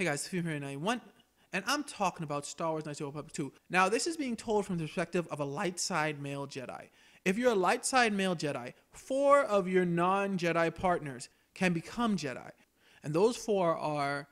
Hey guys, fury and I'm talking about Star Wars Knights of the Old Republic 2. Now, this is being told from the perspective of a light side male Jedi. If you're a light side male Jedi, four of your non Jedi partners can become Jedi. And those four are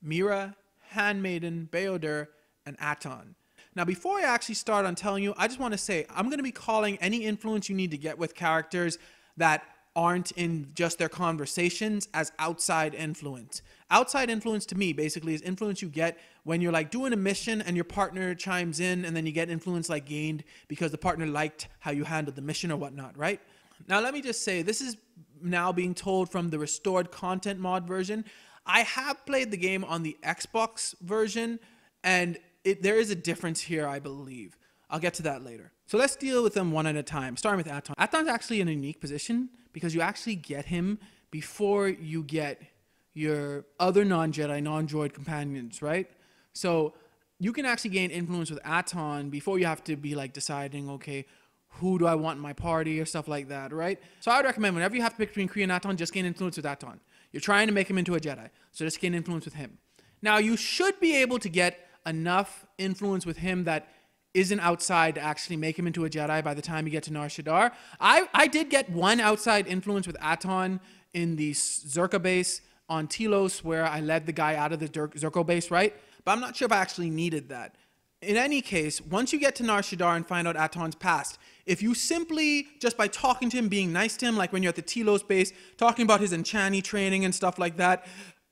Mira, Handmaiden, Beodur, and Aton. Now, before I actually start on telling you, I just want to say I'm going to be calling any influence you need to get with characters that aren't in just their conversations as outside influence. Outside influence to me basically is influence you get when you're like doing a mission and your partner chimes in and then you get influence like gained because the partner liked how you handled the mission or whatnot, right? Now, let me just say this is now being told from the restored content mod version. I have played the game on the Xbox version and it, there is a difference here, I believe. I'll get to that later. So let's deal with them one at a time, starting with Aton. Aton's actually in a unique position because you actually get him before you get your other non-Jedi, non-droid companions, right? So you can actually gain influence with Aton before you have to be like deciding, okay, who do I want in my party or stuff like that, right? So I would recommend whenever you have to pick between Kree and Aton, just gain influence with Aton. You're trying to make him into a Jedi, so just gain influence with him. Now you should be able to get enough influence with him that isn't outside to actually make him into a Jedi by the time you get to Nar Shaddaa. I, I did get one outside influence with Aton in the Zerka base on Telos, where I led the guy out of the Dur- Zerko base, right? But I'm not sure if I actually needed that. In any case, once you get to Nar Shaddaa and find out Aton's past, if you simply, just by talking to him, being nice to him, like when you're at the Telos base, talking about his Enchani training and stuff like that,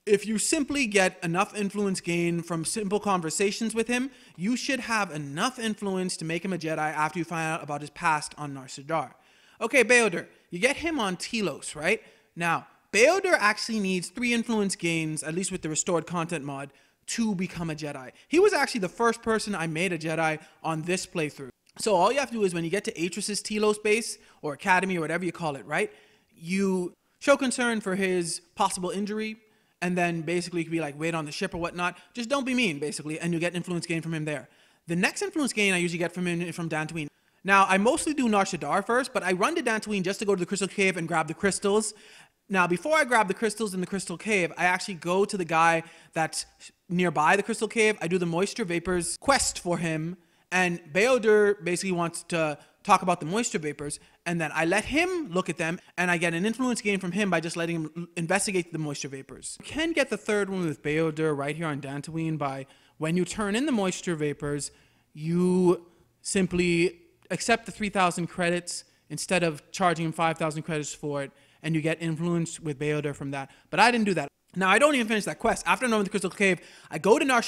if you simply get enough influence gain from simple conversations with him, you should have enough influence to make him a Jedi after you find out about his past on Nar Narsadar. Okay, Beodur, you get him on Telos, right? Now, Beodur actually needs three influence gains, at least with the restored content mod, to become a Jedi. He was actually the first person I made a Jedi on this playthrough. So all you have to do is when you get to Atreus's Telos base, or Academy, or whatever you call it, right? You show concern for his possible injury, and then basically you could be like wait on the ship or whatnot. Just don't be mean, basically, and you get influence gain from him there. The next influence gain I usually get from him from Dantooine. Now I mostly do Nar Shaddaa first, but I run to Dantooine just to go to the Crystal Cave and grab the crystals. Now before I grab the crystals in the Crystal Cave, I actually go to the guy that's nearby the Crystal Cave. I do the Moisture Vapors quest for him, and Beodur basically wants to talk about the moisture vapors, and then I let him look at them, and I get an influence gain from him by just letting him investigate the moisture vapors. You can get the third one with Beodur right here on Dantooine by when you turn in the moisture vapors, you simply accept the 3,000 credits instead of charging him 5,000 credits for it, and you get influence with Beodur from that. But I didn't do that. Now, I don't even finish that quest. After knowing the Crystal Cave, I go to Nar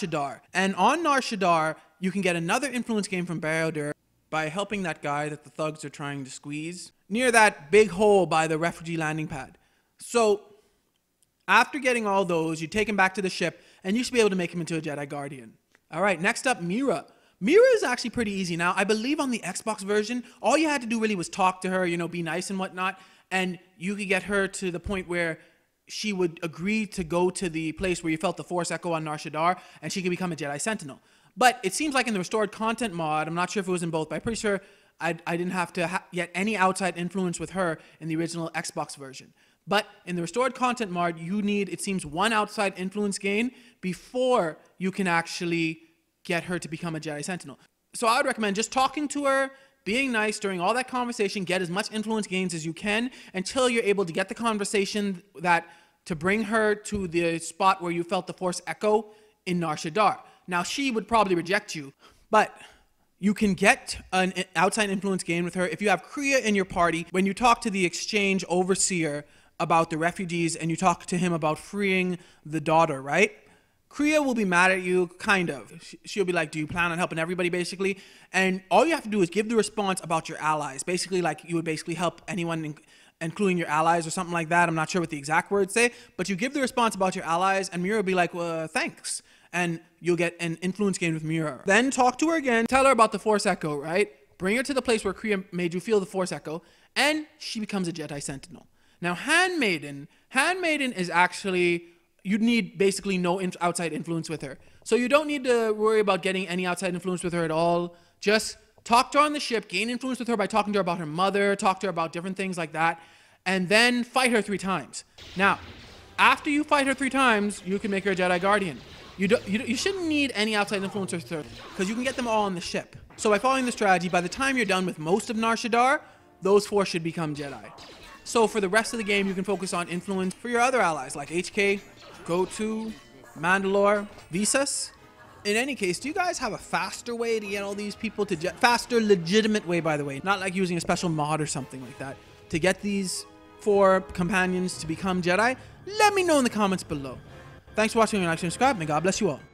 and on Nar you can get another influence gain from Beodur by helping that guy that the thugs are trying to squeeze near that big hole by the refugee landing pad. So, after getting all those, you take him back to the ship, and you should be able to make him into a Jedi Guardian. All right, next up, Mira. Mira is actually pretty easy now. I believe on the Xbox version, all you had to do really was talk to her, you know, be nice and whatnot, and you could get her to the point where she would agree to go to the place where you felt the Force echo on Nar Shaddaa, and she could become a Jedi Sentinel. But it seems like in the restored content mod, I'm not sure if it was in both, but I'm pretty sure I, I didn't have to ha- get any outside influence with her in the original Xbox version. But in the restored content mod, you need, it seems, one outside influence gain before you can actually get her to become a Jedi Sentinel. So I would recommend just talking to her, being nice during all that conversation, get as much influence gains as you can until you're able to get the conversation that to bring her to the spot where you felt the Force echo in Nar Shaddaa. Now, she would probably reject you, but you can get an outside influence gain with her if you have Kria in your party. When you talk to the exchange overseer about the refugees and you talk to him about freeing the daughter, right? Kria will be mad at you, kind of. She'll be like, Do you plan on helping everybody, basically? And all you have to do is give the response about your allies. Basically, like you would basically help anyone including your allies or something like that. I'm not sure what the exact words say, but you give the response about your allies, and Mira will be like, well, thanks. And you'll get an influence gain with Mira. Then talk to her again, tell her about the Force Echo, right? Bring her to the place where Kriya made you feel the Force Echo, and she becomes a Jedi Sentinel. Now, Handmaiden, Handmaiden is actually, you'd need basically no outside influence with her. So you don't need to worry about getting any outside influence with her at all. Just Talk to her on the ship, gain influence with her by talking to her about her mother, talk to her about different things like that, and then fight her three times. Now, after you fight her three times, you can make her a Jedi Guardian. You, do, you, you shouldn't need any outside influencers because you can get them all on the ship. So by following the strategy, by the time you're done with most of Nar Shadar, those four should become Jedi. So for the rest of the game, you can focus on influence for your other allies like HK, Go To, Mandalore, Visas, in any case, do you guys have a faster way to get all these people to jet? Faster, legitimate way, by the way, not like using a special mod or something like that to get these four companions to become Jedi? Let me know in the comments below. Thanks for watching and like, subscribe, and God bless you all.